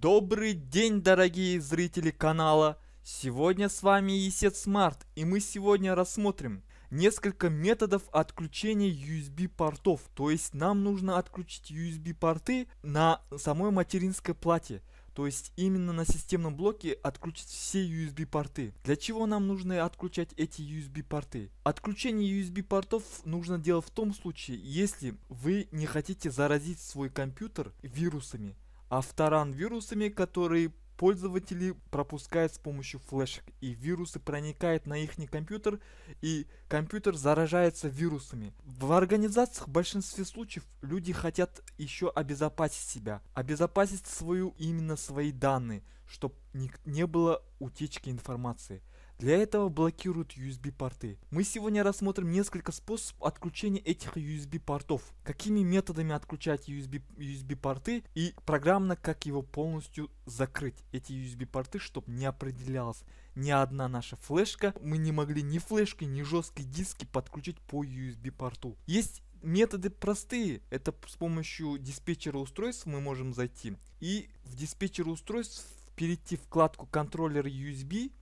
Добрый день, дорогие зрители канала! Сегодня с вами ESET Смарт, и мы сегодня рассмотрим несколько методов отключения USB портов. То есть нам нужно отключить USB порты на самой материнской плате. То есть именно на системном блоке отключить все USB порты. Для чего нам нужно отключать эти USB порты? Отключение USB портов нужно делать в том случае, если вы не хотите заразить свой компьютер вирусами. Авторан вирусами, которые пользователи пропускают с помощью флешек, и вирусы проникают на их компьютер, и компьютер заражается вирусами. В организациях в большинстве случаев люди хотят еще обезопасить себя, обезопасить свою именно свои данные, чтобы не, не было утечки информации. Для этого блокируют USB-порты. Мы сегодня рассмотрим несколько способов отключения этих USB-портов. Какими методами отключать USB-порты и программно как его полностью закрыть. Эти USB-порты, чтобы не определялась ни одна наша флешка. Мы не могли ни флешки, ни жесткие диски подключить по USB-порту. Есть методы простые. Это с помощью диспетчера устройств мы можем зайти. И в диспетчер устройств перейти вкладку контроллер USB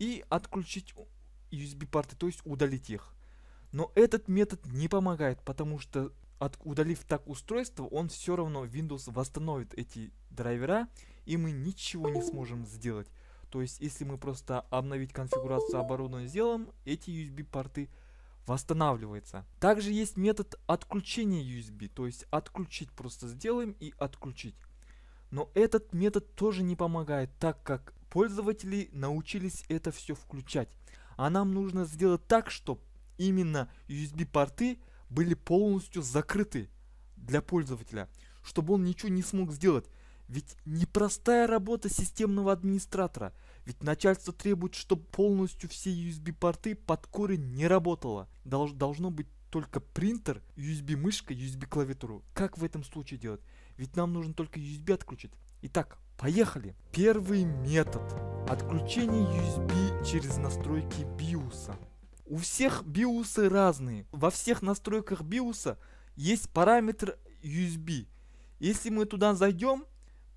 и отключить USB-порты, то есть удалить их. Но этот метод не помогает, потому что от, удалив так устройство, он все равно Windows восстановит эти драйвера, и мы ничего не сможем сделать. То есть, если мы просто обновить конфигурацию оборудования сделаем, эти USB-порты восстанавливается. Также есть метод отключения USB, то есть отключить просто сделаем и отключить. Но этот метод тоже не помогает, так как Пользователи научились это все включать. А нам нужно сделать так, чтобы именно USB-порты были полностью закрыты для пользователя, чтобы он ничего не смог сделать. Ведь непростая работа системного администратора. Ведь начальство требует, чтобы полностью все USB-порты под корень не работало. Долж должно быть только принтер, USB-мышка, USB-клавиатуру. Как в этом случае делать? Ведь нам нужно только USB отключить. Итак, Поехали! Первый метод. Отключение USB через настройки биоса. У всех биосы разные. Во всех настройках биоса есть параметр USB. Если мы туда зайдем,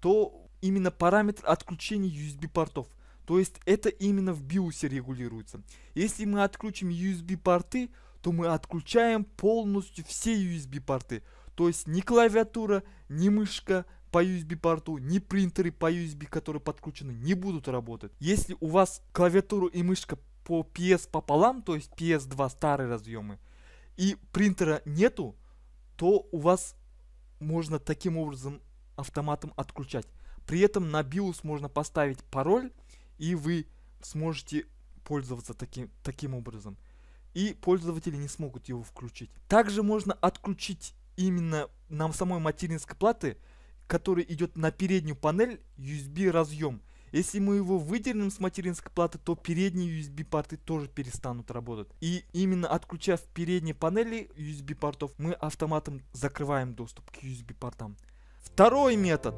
то именно параметр отключения USB портов. То есть это именно в биосе регулируется. Если мы отключим USB порты, то мы отключаем полностью все USB порты. То есть ни клавиатура, ни мышка, по USB порту, ни принтеры по USB, которые подключены, не будут работать. Если у вас клавиатура и мышка по PS пополам, то есть PS2 старые разъемы, и принтера нету, то у вас можно таким образом автоматом отключать. При этом на BIOS можно поставить пароль, и вы сможете пользоваться таким, таким образом. И пользователи не смогут его включить. Также можно отключить именно на самой материнской платы который идет на переднюю панель USB разъем. Если мы его выдернем с материнской платы, то передние USB порты тоже перестанут работать. И именно отключав передние панели USB портов, мы автоматом закрываем доступ к USB портам. Второй метод.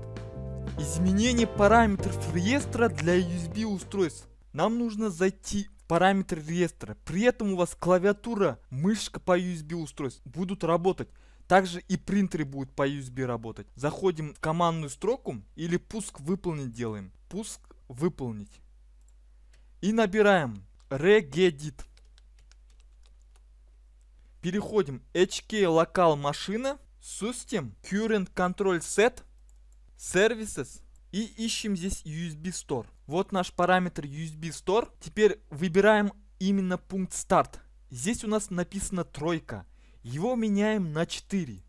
Изменение параметров реестра для USB устройств. Нам нужно зайти в параметры реестра. При этом у вас клавиатура, мышка по USB устройств будут работать. Также и принтеры будут по USB работать. Заходим в командную строку или пуск выполнить делаем. Пуск выполнить. И набираем regedit. Переходим HK локал машина, System, Current Control Set, Services и ищем здесь USB Store. Вот наш параметр USB Store. Теперь выбираем именно пункт старт. Здесь у нас написано тройка. Его меняем на 4.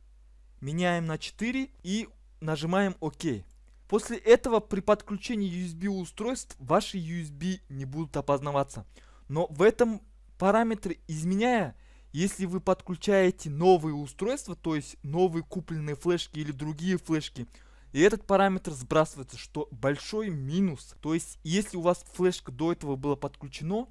Меняем на 4 и нажимаем ОК. После этого при подключении USB устройств ваши USB не будут опознаваться. Но в этом параметре изменяя, если вы подключаете новые устройства, то есть новые купленные флешки или другие флешки, и этот параметр сбрасывается, что большой минус. То есть, если у вас флешка до этого была подключена,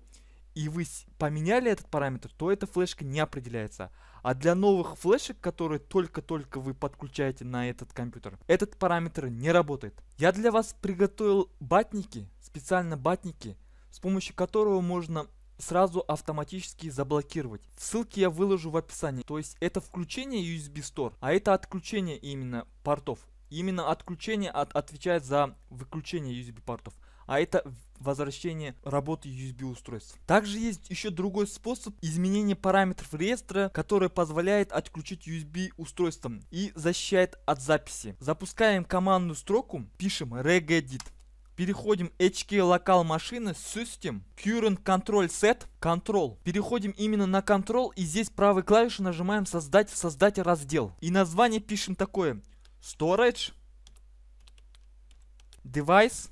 и вы поменяли этот параметр, то эта флешка не определяется. А для новых флешек, которые только-только вы подключаете на этот компьютер, этот параметр не работает. Я для вас приготовил батники, специально батники, с помощью которого можно сразу автоматически заблокировать. Ссылки я выложу в описании. То есть это включение USB Store, а это отключение именно портов. Именно отключение от, отвечает за выключение USB портов. А это возвращение работы USB устройств. Также есть еще другой способ изменения параметров реестра, который позволяет отключить USB устройством и защищает от записи. Запускаем командную строку, пишем regedit. Переходим HK Local машины System Current Control Set Control. Переходим именно на Control и здесь правой клавишей нажимаем создать, создать раздел. И название пишем такое Storage Device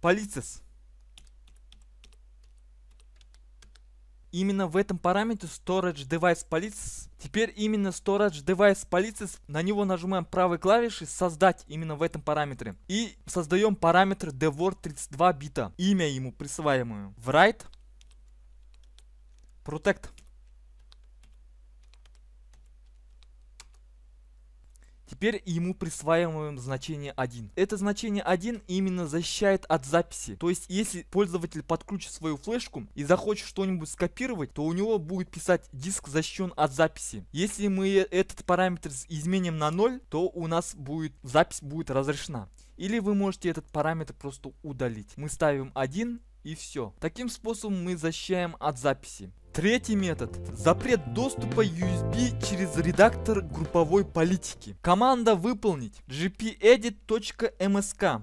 полицис. Именно в этом параметре Storage Device Polices. Теперь именно Storage Device Polices, на него нажимаем правой клавишей создать именно в этом параметре. И создаем параметр DWORD 32 бита. Имя ему присваиваемую. Write Protect. Теперь ему присваиваем значение 1. Это значение 1 именно защищает от записи. То есть, если пользователь подключит свою флешку и захочет что-нибудь скопировать, то у него будет писать диск защищен от записи. Если мы этот параметр изменим на 0, то у нас будет запись будет разрешена. Или вы можете этот параметр просто удалить. Мы ставим 1 и все. Таким способом мы защищаем от записи. Третий метод. Запрет доступа USB через редактор групповой политики. Команда выполнить gpedit.msk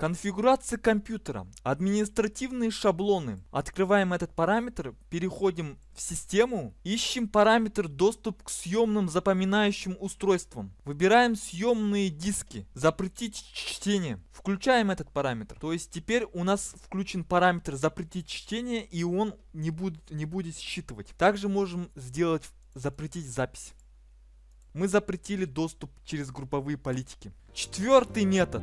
Конфигурация компьютера. Административные шаблоны. Открываем этот параметр, переходим в систему, ищем параметр доступ к съемным запоминающим устройствам. Выбираем съемные диски. Запретить чтение. Включаем этот параметр. То есть теперь у нас включен параметр запретить чтение и он не будет, не будет считывать. Также можем сделать запретить запись. Мы запретили доступ через групповые политики. Четвертый метод.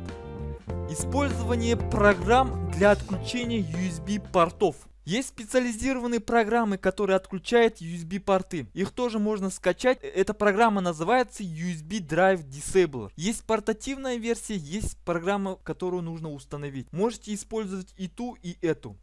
Использование программ для отключения USB портов. Есть специализированные программы, которые отключают USB порты. Их тоже можно скачать. Эта программа называется USB Drive Disabler. Есть портативная версия, есть программа, которую нужно установить. Можете использовать и ту, и эту.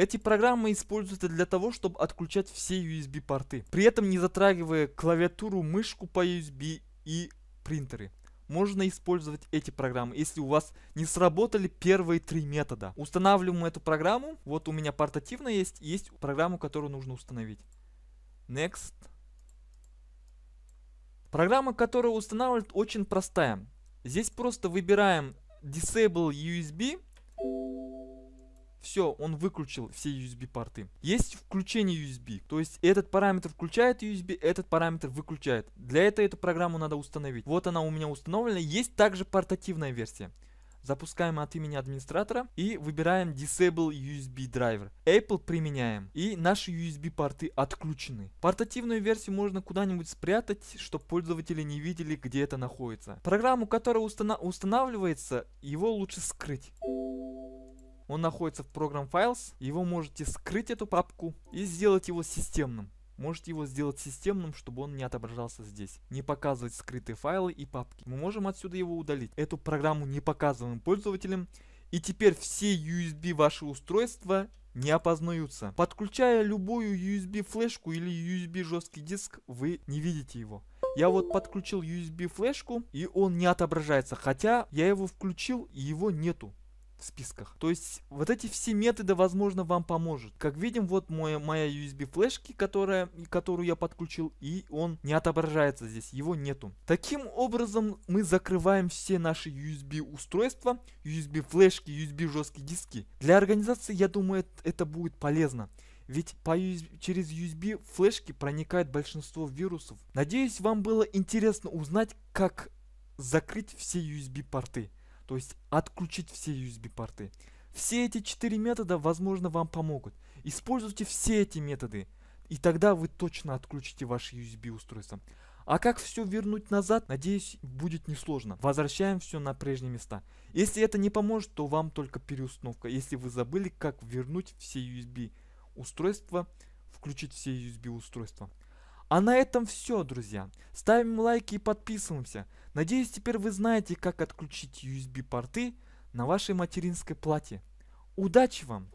Эти программы используются для того, чтобы отключать все USB порты, при этом не затрагивая клавиатуру, мышку по USB и принтеры можно использовать эти программы, если у вас не сработали первые три метода. Устанавливаем эту программу. Вот у меня портативно есть, есть программу, которую нужно установить. Next. Программа, которую устанавливает, очень простая. Здесь просто выбираем Disable USB все, он выключил все USB порты. Есть включение USB, то есть этот параметр включает USB, этот параметр выключает. Для этого эту программу надо установить. Вот она у меня установлена. Есть также портативная версия. Запускаем от имени администратора и выбираем Disable USB Driver. Apple применяем. И наши USB порты отключены. Портативную версию можно куда-нибудь спрятать, чтобы пользователи не видели, где это находится. Программу, которая устана устанавливается, его лучше скрыть. Он находится в программ Files. Его можете скрыть эту папку и сделать его системным. Можете его сделать системным, чтобы он не отображался здесь. Не показывать скрытые файлы и папки. Мы можем отсюда его удалить. Эту программу не показываем пользователям. И теперь все USB ваши устройства не опознаются. Подключая любую USB флешку или USB жесткий диск, вы не видите его. Я вот подключил USB флешку и он не отображается, хотя я его включил и его нету в списках. То есть вот эти все методы, возможно, вам поможет. Как видим, вот моя, моя USB флешки, которая, которую я подключил, и он не отображается здесь, его нету. Таким образом мы закрываем все наши USB устройства, USB флешки, USB жесткие диски. Для организации, я думаю, это будет полезно. Ведь по USB, через USB флешки проникает большинство вирусов. Надеюсь, вам было интересно узнать, как закрыть все USB порты то есть отключить все USB-порты. Все эти четыре метода, возможно, вам помогут. Используйте все эти методы, и тогда вы точно отключите ваше USB устройство. А как все вернуть назад, надеюсь, будет несложно. Возвращаем все на прежние места. Если это не поможет, то вам только переустановка. Если вы забыли, как вернуть все USB устройства, включить все USB устройства. А на этом все, друзья. Ставим лайки и подписываемся. Надеюсь, теперь вы знаете, как отключить USB-порты на вашей материнской плате. Удачи вам!